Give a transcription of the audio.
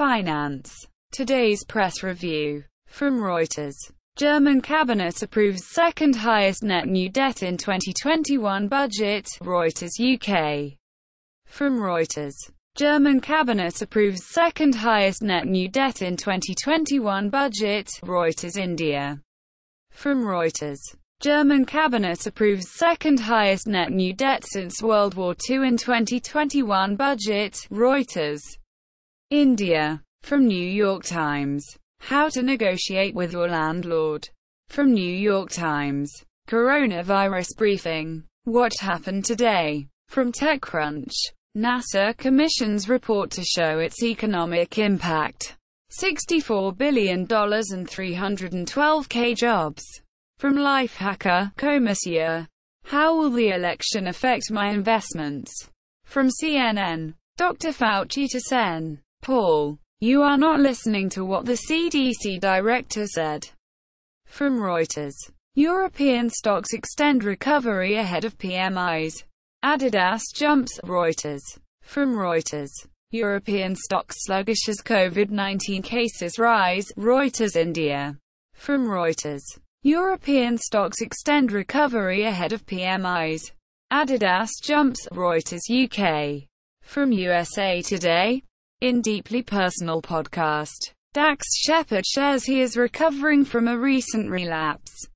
Finance. Today's press review. From Reuters. German cabinet approves second highest net new debt in 2021 budget, Reuters UK. From Reuters. German cabinet approves second highest net new debt in 2021 budget, Reuters India. From Reuters. German cabinet approves second highest net new debt since World War II in 2021 budget, Reuters. India. From New York Times. How to negotiate with your landlord. From New York Times. Coronavirus briefing. What happened today? From TechCrunch. NASA commissions report to show its economic impact. $64 billion and 312k jobs. From Lifehacker, Commercier. How will the election affect my investments? From CNN, Dr. Fauci to Sen. Paul, you are not listening to what the CDC director said. From Reuters. European stocks extend recovery ahead of PMIs. Adidas jumps, Reuters. From Reuters. European stocks sluggish as COVID-19 cases rise, Reuters India. From Reuters. European stocks extend recovery ahead of PMIs. Adidas jumps, Reuters UK. From USA Today. In Deeply Personal podcast, Dax Shepard shares he is recovering from a recent relapse